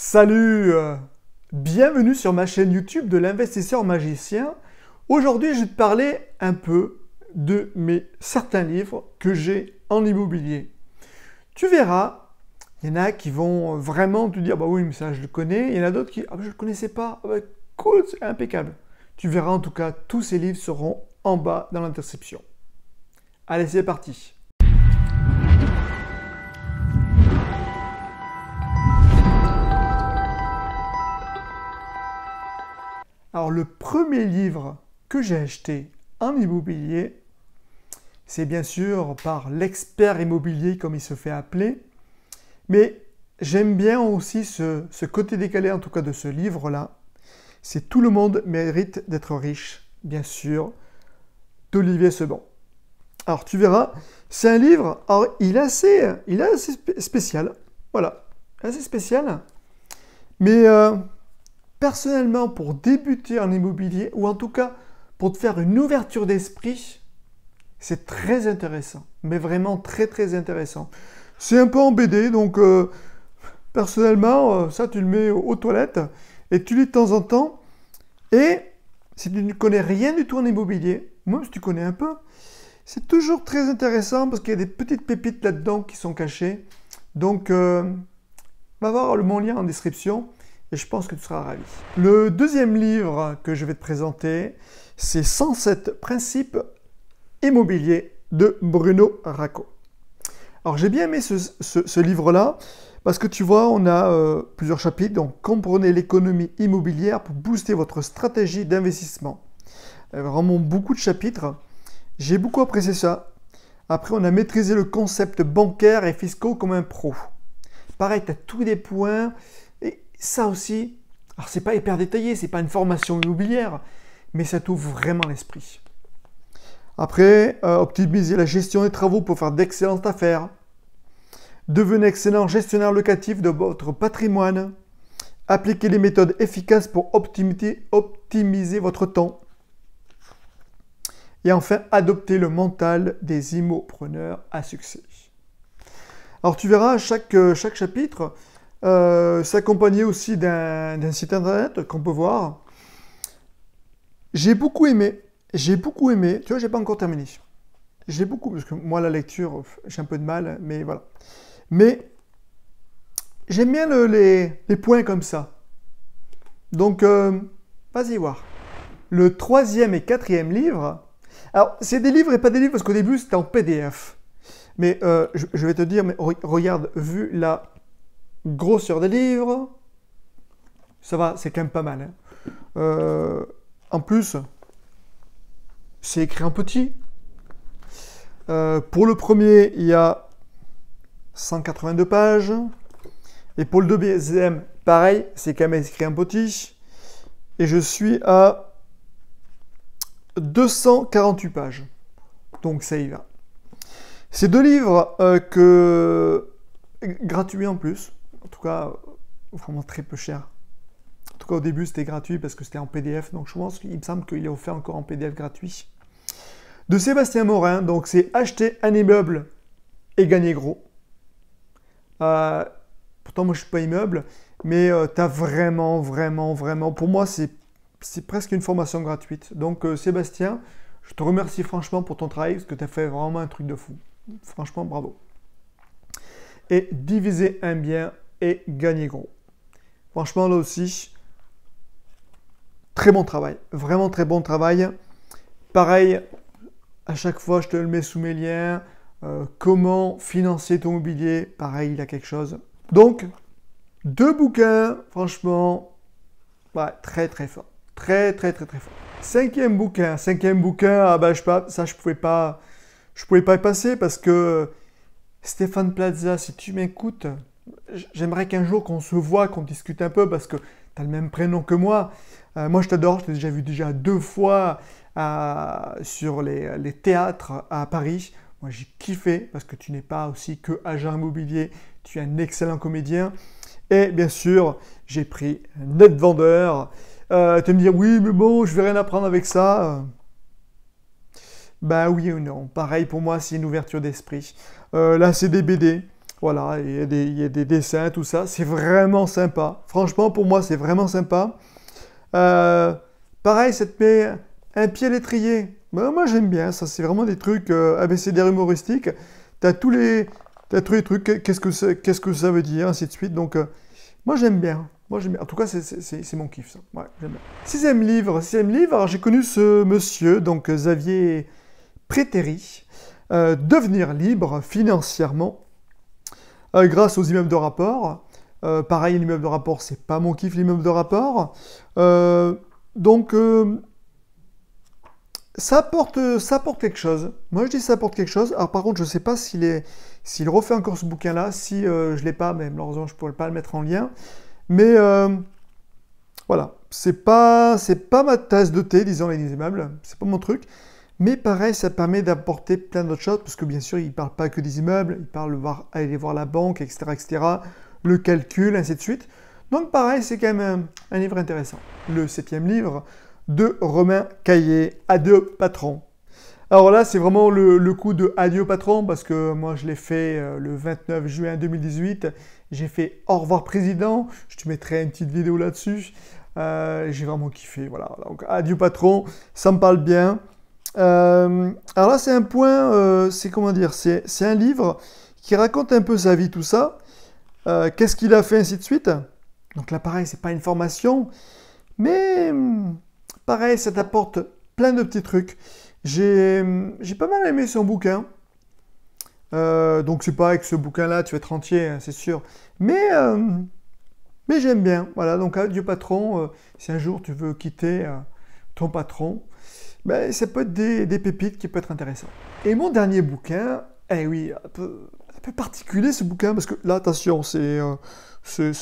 Salut euh, Bienvenue sur ma chaîne YouTube de l'investisseur magicien. Aujourd'hui, je vais te parler un peu de mes certains livres que j'ai en immobilier. Tu verras, il y en a qui vont vraiment te dire bah oui, mais ça je le connais, il y en a d'autres qui ah bah, je le connaissais pas. Ah, bah, cool, c'est impeccable. Tu verras en tout cas, tous ces livres seront en bas dans l'interception Allez, c'est parti. Alors le premier livre que j'ai acheté en immobilier, c'est bien sûr par l'expert immobilier comme il se fait appeler, mais j'aime bien aussi ce, côté décalé en tout cas de ce livre-là. C'est Tout le monde mérite d'être riche, bien sûr, d'Olivier Seban. Alors tu verras, c'est un livre, alors, il est assez, il est assez spécial, voilà, assez spécial, mais... Euh, Personnellement, pour débuter en immobilier, ou en tout cas pour te faire une ouverture d'esprit, c'est très intéressant, mais vraiment très très intéressant. C'est un peu en BD, donc euh, personnellement, euh, ça tu le mets aux toilettes et tu lis de temps en temps. Et si tu ne connais rien du tout en immobilier, même si tu connais un peu, c'est toujours très intéressant parce qu'il y a des petites pépites là-dedans qui sont cachées. Donc, euh, va voir mon lien en description et je pense que tu seras ravi. Le deuxième livre que je vais te présenter, c'est 107 principes immobiliers de Bruno Racco. Alors j'ai bien aimé ce, livre-là parce que tu vois, on a euh, plusieurs chapitres, donc comprenez l'économie immobilière pour booster votre stratégie d'investissement. Euh, vraiment beaucoup de chapitres. J'ai beaucoup apprécié ça. Après, on a maîtrisé le concept bancaire et fiscaux comme un pro. Pareil, tu as tous les points ça aussi, alors c'est pas hyper détaillé, c'est pas une formation immobilière, mais ça t'ouvre vraiment l'esprit. Après, optimisez euh, optimiser la gestion des travaux pour faire d'excellentes affaires. Devenez excellent gestionnaire locatif de votre patrimoine. Appliquez les méthodes efficaces pour optimiser, votre temps. Et enfin, adoptez le mental des immopreneurs à succès. Alors tu verras, chaque euh, chapitre, euh, s'accompagner aussi d'un site internet qu'on peut voir. J'ai beaucoup aimé, j'ai beaucoup aimé, tu vois, j'ai pas encore terminé. J'ai beaucoup, parce que moi, la lecture, j'ai un peu de mal, mais voilà. Mais j'aime bien les, points comme ça. Donc, euh, vas-y voir. Le troisième et quatrième livre, alors c'est des livres et pas des livres parce qu'au début c'était en PDF. Mais euh, je, je, vais te dire, mais regarde, vu la grosseur des livres, ça va, c'est quand même pas mal. Hein. Euh, en plus, c'est écrit en petit. Euh, pour le premier, il y a 182 pages. Et pour le deuxième, pareil, c'est quand même écrit en petit. Et je suis à 248 pages. Donc ça y va. Ces deux livres euh, que gratuits en plus, en tout cas euh, vraiment très peu cher. En tout cas, au début, c'était gratuit parce que c'était en PDF. Donc, je pense qu'il me semble qu'il est offert encore en PDF gratuit. De Sébastien Morin. Donc, c'est acheter un immeuble et gagner gros. Euh, pourtant, moi, je ne suis pas immeuble. Mais euh, tu as vraiment, vraiment, vraiment. Pour moi, c'est, presque une formation gratuite. Donc, Sébastien, je te remercie franchement pour ton travail parce que tu as fait vraiment un truc de fou. Franchement, bravo. Et diviser un bien et gagner gros. Franchement, là aussi, très bon travail. Vraiment très bon travail. Pareil, à chaque fois, je te le mets sous mes liens. Euh, comment financer ton mobilier Pareil, il y a quelque chose. Donc, deux bouquins, franchement, très très fort. Très très très très fort. Cinquième bouquin, cinquième bouquin, ah bah, je, ça je pouvais pas, je pouvais pas y passer parce que Stéphane Plaza, si tu m'écoutes, j'aimerais qu'un jour qu'on se voit, qu'on discute un peu parce que tu as le même prénom que moi. Euh, moi, je t'adore, je t'ai déjà vu déjà deux fois euh, sur les, théâtres à Paris. Moi, j'ai kiffé parce que tu n'es pas aussi que agent immobilier, tu es un excellent comédien. Et bien sûr, j'ai pris Net Vendeur. Euh, tu me dire, oui, mais bon, je vais rien apprendre avec ça. Ben oui ou non. Pareil pour moi, c'est une ouverture d'esprit. là, c'est des BD. Voilà, il y, a des, dessins, tout ça. C'est vraiment sympa. Franchement, pour moi, c'est vraiment sympa. Euh, pareil, ça te met un pied à l'étrier. Bah, moi, j'aime bien ça. C'est vraiment des trucs euh, abcd humoristiques. T'as tous les, as tous les trucs. Qu'est-ce que, ça veut dire, ainsi de suite. Donc, euh, moi, j'aime bien. Moi, j'aime bien. En tout cas, c'est mon kiff, ça. Sixième livre. Sixième livre. J'ai connu ce monsieur, donc Xavier Prétéry. Euh, devenir libre financièrement euh, grâce aux immeubles de rapport. Euh, pareil, l'immeuble de rapport, c'est pas mon kiff, l'immeuble de rapport. Euh, donc, ça apporte, ça quelque chose. Moi, je dis ça apporte quelque chose. Alors, par contre, je ne sais pas s'il s'il refait encore ce bouquin-là. Si je ne l'ai pas, mais malheureusement, je ne pourrais pas le mettre en lien. Mais voilà, c'est pas, pas ma tasse de thé, disons les immeubles. C'est pas mon truc. Mais pareil, ça permet d'apporter plein d'autres choses, parce que bien sûr, il ne parle pas que des immeubles, il parle d'aller aller voir la banque, etc., etc., le calcul, ainsi de suite. Donc pareil, c'est quand même un, livre intéressant. Le septième livre de Romain Caillé, Adieu patron. Alors là, c'est vraiment le, coup de Adieu patron, parce que moi, je l'ai fait euh, le 29 juin 2018. J'ai fait Au revoir président. Je te mettrai une petite vidéo là-dessus. Euh, j'ai vraiment kiffé. Voilà. Donc, Adieu patron, ça me parle bien. Euh, alors là, c'est un point, euh, c'est comment dire, c'est un livre qui raconte un peu sa vie, tout ça. Euh, qu'est-ce qu'il a fait, ainsi de suite. Donc là, pareil, c'est pas une formation, mais hum, pareil, ça t'apporte plein de petits trucs. J'ai hum, pas mal aimé son bouquin. donc c'est pas avec ce bouquin-là, tu vas être entier, hein, c'est sûr. Mais hum, mais j'aime bien. Voilà, donc adieu patron. si un jour tu veux quitter ton patron, ben, ça peut être des, pépites qui peuvent être intéressantes. Et mon dernier bouquin, eh oui, un peu, particulier ce bouquin, parce que là, attention, c'est euh,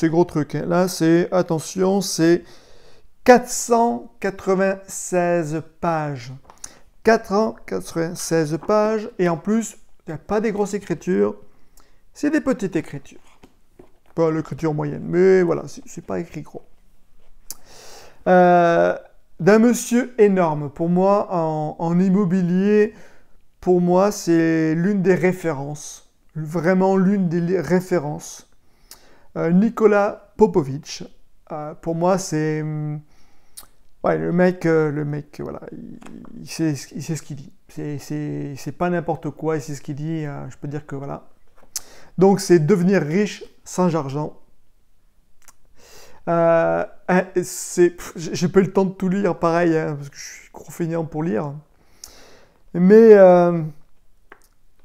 gros truc. Hein. Là, c'est, attention, c'est 496 pages. 496 pages, et en plus, il n'y a pas des grosses écritures, c'est des petites écritures. Pas l'écriture moyenne, mais voilà, c'est pas écrit gros. Euh, d'un monsieur énorme. Pour moi, en, immobilier, pour moi, c'est l'une des références. Vraiment l'une des références. Euh, Nicolas Popovic. Euh, pour moi, c'est. Mm, ouais, le mec, euh, le mec, voilà, il, il sait, ce qu'il dit. C'est pas n'importe quoi, il sait ce qu'il dit. je peux dire que voilà. Donc, c'est devenir riche sans argent euh, eh, j'ai pas eu le temps de tout lire, pareil, hein, parce que je suis gros fainéant pour lire. Mais euh,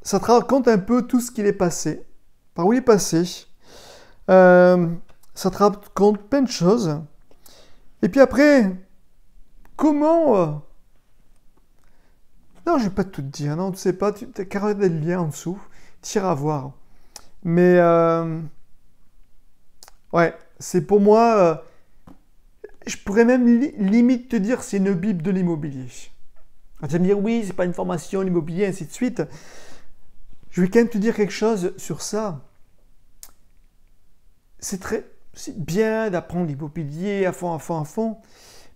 ça te raconte un peu tout ce qu'il est passé, par où il est passé. Euh, ça te raconte plein de choses. Et puis après, comment Non, je vais pas tout te dire, non, tu sais pas, tu as carrément des liens en dessous, tire à voir. Mais ouais, c'est pour moi, euh, je pourrais même limite te dire, c'est une Bible de l'immobilier. Tu vas me dire, oui, c'est pas une formation, l'immobilier, ainsi de suite. Je vais quand même te dire quelque chose sur ça. C'est très bien d'apprendre l'immobilier à fond, à fond, à fond,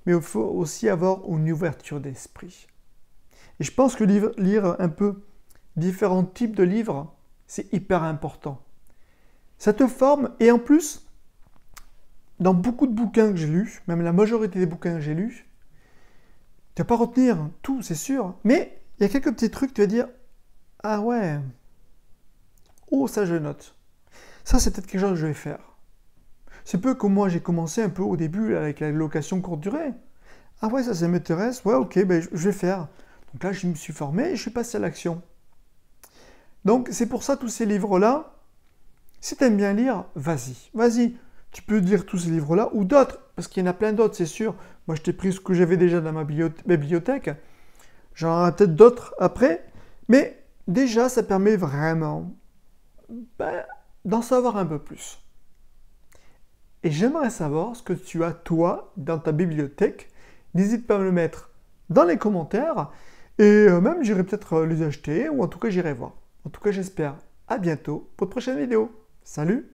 mais il faut aussi avoir une ouverture d'esprit. Et je pense que lire un peu différents types de livres, c'est hyper important. Ça te forme et en plus, dans beaucoup de bouquins que j'ai lus, même la majorité des bouquins que j'ai lus, tu vas pas retenir hein, tout, c'est sûr, mais il y a quelques petits trucs, tu vas dire Ah ouais, oh, ça je note. Ça, c'est peut-être quelque chose que je vais faire. C'est peu que moi j'ai commencé un peu au début avec la location courte durée. Ah ouais, ça, ça m'intéresse, ouais, ok, ben, je vais faire. Donc là, je me suis formé et je suis passé à l'action. Donc c'est pour ça tous ces livres-là. Si tu aimes bien lire, vas-y. Vas-y, tu peux lire tous ces livres-là ou d'autres, parce qu'il y en a plein d'autres, c'est sûr. Moi, je t'ai pris ce que j'avais déjà dans ma bibliothèque. J'en aurai peut-être d'autres après, mais déjà, ça permet vraiment ben, d'en savoir un peu plus. Et j'aimerais savoir ce que tu as, toi, dans ta bibliothèque. N'hésite pas à me le mettre dans les commentaires. Et euh, même, j'irai peut-être euh, les acheter, ou en tout cas, j'irai voir. En tout cas, j'espère. À bientôt pour de prochaines vidéos. Salut